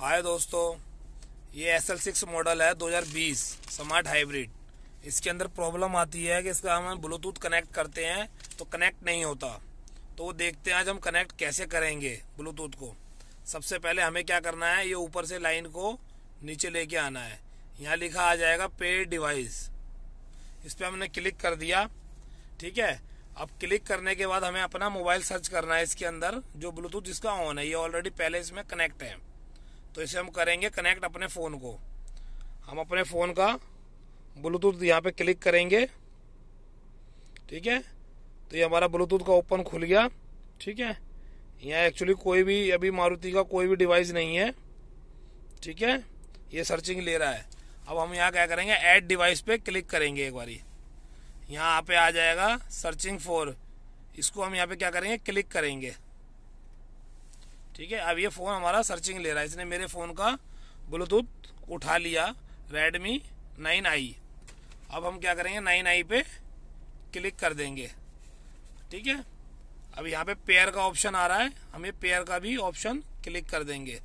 हाय दोस्तों ये S L six model है 2020 स्मार्ट हाइब्रिड इसके अंदर प्रॉब्लम आती है कि इसका हम ब्लूटूथ कनेक्ट करते हैं तो कनेक्ट नहीं होता तो वो देखते हैं आज हम कनेक्ट कैसे करेंगे ब्लूटूथ को सबसे पहले हमें क्या करना है ये ऊपर से लाइन को नीचे लेके आना है यहाँ लिखा आ जाएगा पेड डिवाइस इस पर हमने क्लिक कर दिया ठीक है अब क्लिक करने के बाद हमें अपना मोबाइल सर्च करना है इसके अंदर जो ब्लूटूथ जिसका ऑन है ये ऑलरेडी पहले इसमें कनेक्ट है तो इसे हम करेंगे कनेक्ट अपने फ़ोन को हम अपने फ़ोन का ब्लूटूथ यहाँ पे क्लिक करेंगे ठीक है तो ये हमारा ब्लूटूथ का ओपन खुल गया ठीक है यहाँ एक्चुअली कोई भी अभी मारुति का कोई भी डिवाइस नहीं है ठीक है ये सर्चिंग ले रहा है अब हम यहाँ क्या करेंगे ऐड डिवाइस पे क्लिक करेंगे एक बारी यहाँ पे आ जाएगा सर्चिंग फॉर इसको हम यहाँ पे क्या करेंगे क्लिक करेंगे ठीक है अब ये फ़ोन हमारा सर्चिंग ले रहा है इसने मेरे फ़ोन का ब्लूटूथ उठा लिया रेडमी नाइन आई अब हम क्या करेंगे नाइन आई पे क्लिक कर देंगे ठीक है अब यहाँ पे पेयर का ऑप्शन आ रहा है हम ये पेयर का भी ऑप्शन क्लिक कर देंगे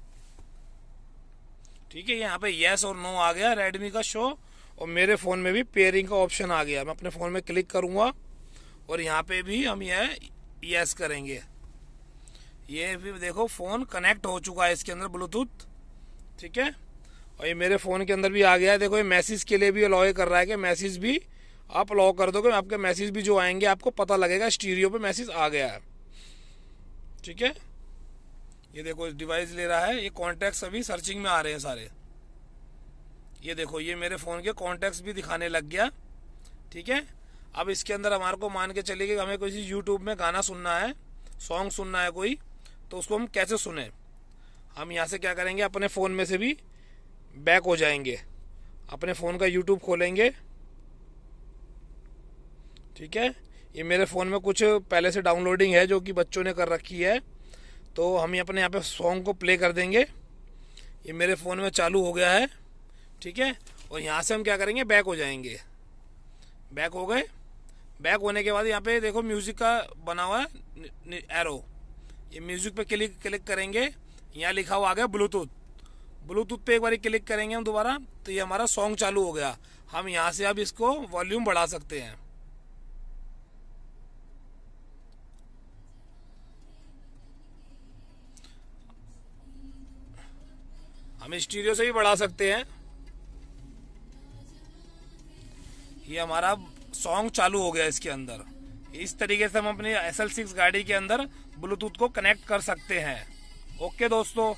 ठीक है यहाँ पे येस और नो आ गया रेडमी का शो और मेरे फ़ोन में भी पेयरिंग का ऑप्शन आ गया मैं अपने फ़ोन में क्लिक करूँगा और यहाँ पे भी हम यह येस करेंगे ये भी देखो फोन कनेक्ट हो चुका है इसके अंदर ब्लूटूथ ठीक है और ये मेरे फोन के अंदर भी आ गया है देखो ये मैसेज के लिए भी अलाउ कर रहा है कि मैसेज भी आप अलाउ कर दोगे आपके मैसेज भी जो आएंगे आपको पता लगेगा स्टीरियो पे मैसेज आ गया है ठीक है ये देखो डिवाइस ले रहा है ये कॉन्टेक्ट अभी सर्चिंग में आ रहे हैं सारे ये देखो ये मेरे फ़ोन के कॉन्टेक्ट भी दिखाने लग गया ठीक है अब इसके अंदर हमारे को मान के चलिए कि हमें किसी यूट्यूब में गाना सुनना है सॉन्ग सुनना है कोई तो उसको हम कैसे सुने हम यहाँ से क्या करेंगे अपने फ़ोन में से भी बैक हो जाएंगे अपने फ़ोन का यूट्यूब खोलेंगे ठीक है ये मेरे फ़ोन में कुछ पहले से डाउनलोडिंग है जो कि बच्चों ने कर रखी है तो हम ये अपने यहाँ पे सॉन्ग को प्ले कर देंगे ये मेरे फ़ोन में चालू हो गया है ठीक है और यहाँ से हम क्या करेंगे बैक हो जाएंगे बैक हो गए बैक होने के बाद यहाँ पे देखो म्यूज़िक का बना हुआ है एरो ये म्यूजिक पे क्लिक क्लिक करेंगे यहाँ लिखा हुआ आ गया ब्लूटूथ ब्लूटूथ पे एक बार क्लिक करेंगे हम दोबारा तो ये हमारा सॉन्ग चालू हो गया हम यहाँ से अब इसको वॉल्यूम बढ़ा सकते हैं हम स्टीरियो से भी बढ़ा सकते हैं ये हमारा सॉन्ग चालू हो गया इसके अंदर इस तरीके से हम अपनी एस गाड़ी के अंदर ब्लूटूथ को कनेक्ट कर सकते हैं ओके दोस्तों